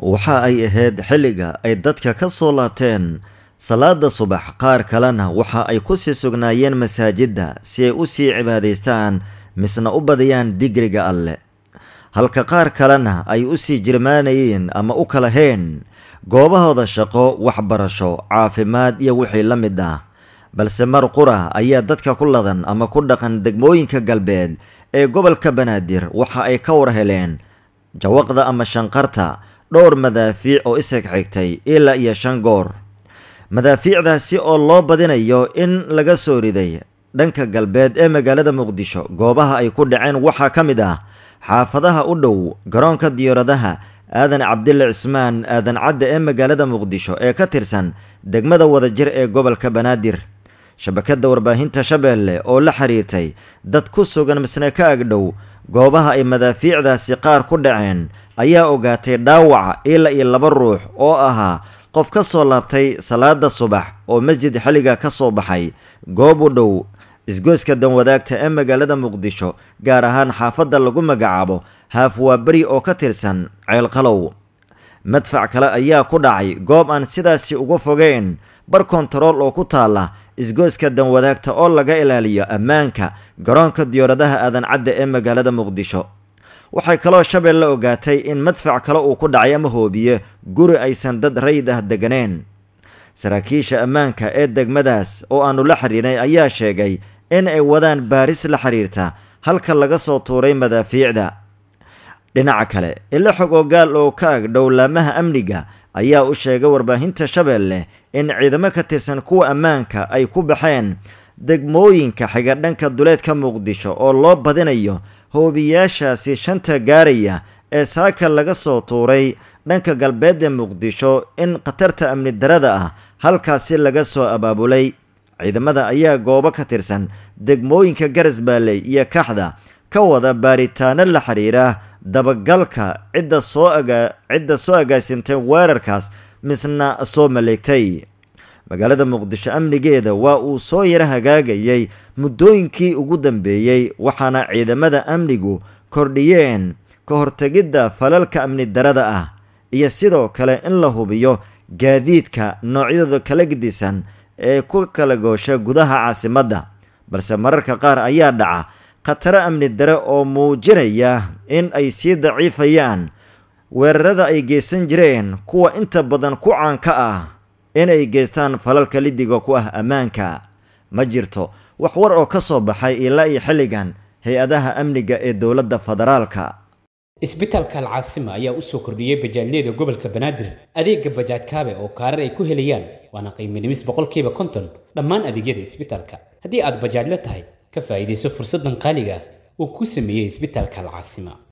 waxa ay ahayd xilliga ay dadka ka soo laabteen salaada subax qaar kalena waxa ay ku sii sugnaayeen masaajidda si ay u sii cibaadaystaan misna u badiyaan digriga alle halka qaar kalena ay u sii jirmaanayeen ama u kala heen goobahooda shaqo waxbarasho caafimaad iyo wixii la mid ah balse mar qura ayaa dadka ku ladan ama ku dhaqan degmooyinka galbeed ee gobolka banaadir waxa ay ka war heleen jawaqda ama shanqarta dhowr madaafiic oo isag xigtay ilaa iyo shan goor madaafiicdaasi oo loo badinayo in laga soo riday dhanka galbeed ee magaalada muqdisho goobaha ay ku dhaceen waxaa ka mid ah xaafadaha u dhow garoonka diyaaradaha aadan cabdile cismaan aadan cadde ee magaalada muqdisho ee ka tirsan degmada wadajir ee gobolka banaadir shabakadda warbaahinta shabeelle oo la xiriirtay dad ku sugan misne ka agdhow goobaha ay madaafiicdaasi qaar ku dhaceen ayaa ogaatay dhaawaca ila iyo laba ruux oo ahaa qof ka soo laabtay salaada subax oo masjid xilliga ka soo baxay goob u dhow isgoyska danwadaagta ee magaalada muqdisho gaar ahaan xaafadda lagu magacaabo haafwaa oo ka tirsan ceelqalow madfac kale ayaa ku dhacay goob aan sidaasi uga fogeyn bar kontarool oo ku taala isgoyska danwadaagta oo laga ilaaliyo ammaanka garoonka diyaaradaha aadan cadda ee magaalada muqdisho waxay kaloo shabeelle ogaatay in madfac kale uu ku dhacay ama hoobiye guri aysan dad rayid ah deganeen saraakiisha ammaanka ee degmadaas oo aannu la xiriirnay ayaa sheegay in ay wadaan baaris la xiriirta halka laga soo tuuray madaafiicda dhinaca kale ilo xog oo gaal oo ka ag dhowlaamaha amniga ayaa u sheegay warbaahinta shabeelle in ciidamo ka tirsan kuwa ammaanka ay ku baxeen degmooyinka xiga dhanka duleedka muqdisho oo loo badinayo hoobiyaashaasi shanta gaaraya ee saaka laga soo tuuray dhanka galbeed ee muqdisho in khatarta amni darada ah halkaasi laga soo abaabulay ciidamada ayaa goobo ka tirsan degmooyinka garasbaalley iyo kaxda ka wada baaritaano la xiriira dabagalka cidda soo aga cidda soo agaasimtay weerarkaas misna soo maleegtay magaalada muqdisho amnigeeda waa uu soo yaro hagaagayay muddooyinkii ugu dambeeyey waxaana ciidamada amnigu kordhiyeen ka hortegidda falalka amni darada ah iyo sidoo kale in la hubiyo gaadiidka noocyadooda kala gedisan ee ku kala goosha gudaha caasimadda balse mararka qaar ayaa dhaca khataro amni dare oo muujinaya in ay sii daciifayaan weerarada ay geysan jireen kuwa inta badan ku caanka ah inay geystaan falalka lidiga ku ah ammaanka ma jirto wax war oo ka soo baxay ilaa iyo xilligan hay-adaha amniga ee dowladda federaalka isbitaalka alcaasima ayaa u soo kordhiyey bajaajyada gobolka banaadir adeega bajaajkaabe oo kaarar ay ku helayaan waana qiiminimis boqolkiiba konton dhammaan adeegyada isbitaalka haddii aad bajaajla tahay ka faa'iidayso fursaddan qaaliga uu ah ku sameeyey isbitaalka alcaasima